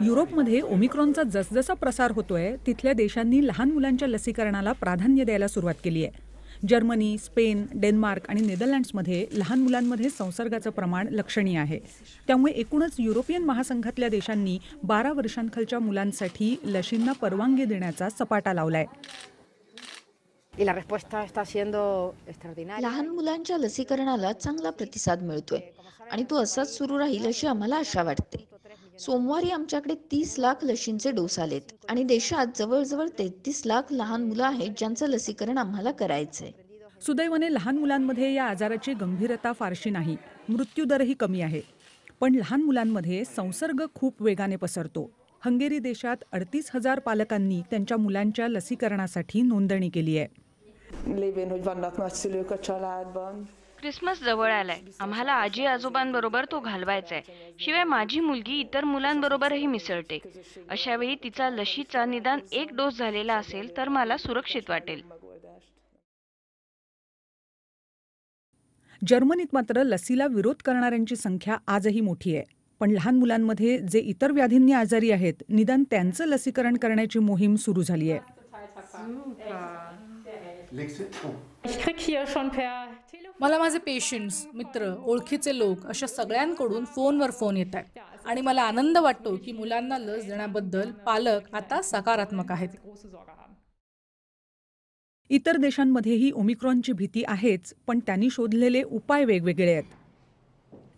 युरोपमध्ये ओमिक्रॉनचा जसजसा प्रसार होतोय तिथल्या देशांनी लहान मुलांच्या लसीकरणाला प्राधान्य द्यायला सुरुवात केली आहे जर्मनी स्पेन डेन्मार्क आणि नेदरलँड्समध्ये लहान मुलांमध्ये संसर्गाचं प्रमाण लक्षणीय आहे त्यामुळे एकूणच युरोपियन महासंघातल्या देशांनी बारा वर्षांखालच्या मुलांसाठी लशींना परवानगी देण्याचा सपाटा लावलाय लहान मुलांच्या लसीकरणाला चांगला प्रतिसाद मिळतोय आणि तो असाच सुरू राहील अशी आम्हाला आशा वाटते सोमवारी आमच्याकडे तीस लाख लशींचे डोस आलेत आणि देशात जवळजवळ तेहतीस लाख लहान मुलं आहेत ज्यांचं लसीकरण आम्हाला करायचंय सुदैवाने लहान मुलांमध्ये या आजाराची गंभीरता फारशी नाही मृत्यू दरही कमी आहे पण लहान मुलांमध्ये संसर्ग खूप वेगाने पसरतो हंगेरी देशात अडतीस हजार पालकांनी त्यांच्या मुलांच्या लसीकरणासाठी नोंदणी केली आहे lévén, hogy vannak nagyszülők a családban. Christmas जवळ आलाय आम्हाला आजी आजोबांबरोबर तो घालवायचा आहे शिवाय माझी मुलगी इतर मुलांबरोबरही मिसळते अशा वेळी तिचा लशीचा निदान एक डोस झालेला असेल तर मला सुरक्षित वाटेल जर्मनीत मात्र लसीला विरोध करणाऱ्यांची संख्या आजही मोठी आहे पण लहान मुलांमध्ये जे इतर व्याधींनी आजारी आहेत निदान त्यांचं लसीकरण करण्याची मोहीम सुरू झाली आहे Oh. मला माझे पेशंट्स मित्र ओळखीचे लोक अशा सगळ्यांकडून फोनवर फोन येतात आणि मला आनंद वाटतो की मुलांना लस देण्याबद्दल पालक आता सकारात्मक आहेत इतर देशांमध्येही ओमिक्रॉनची भीती आहेच पण त्यांनी शोधलेले उपाय वेगवेगळे आहेत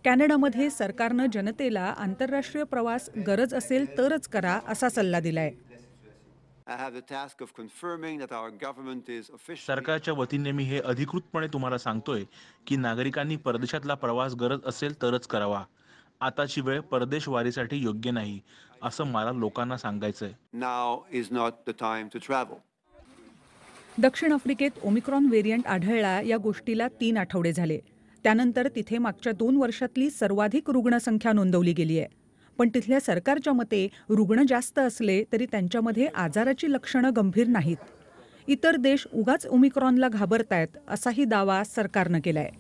कॅनडामध्ये सरकारनं जनतेला आंतरराष्ट्रीय प्रवास गरज असेल तरच करा असा सल्ला दिलाय सरकारच्या वतीने मी हे अधिकृतपणे तुम्हाला सांगतोय की नागरिकांनी परदेशातला प्रवास गरज असेल तरच करावा आताची वेळ परदेशवारीसाठी योग्य नाही असं मला लोकांना सांगायचंय नाव इज नॉट द टू दक्षिण आफ्रिकेत ओमिक्रॉन व्हेरियंट आढळला या गोष्टीला तीन आठवडे झाले त्यानंतर तिथे मागच्या दोन वर्षातली सर्वाधिक रुग्णसंख्या नोंदवली गेली आहे पण तिथल्या सरकारच्या मते रुग्ण जास्त असले तरी त्यांच्यामध्ये आजाराची लक्षणं गंभीर नाहीत इतर देश उगाच ओमिक्रॉनला घाबरतायत असाही दावा सरकारनं केलाय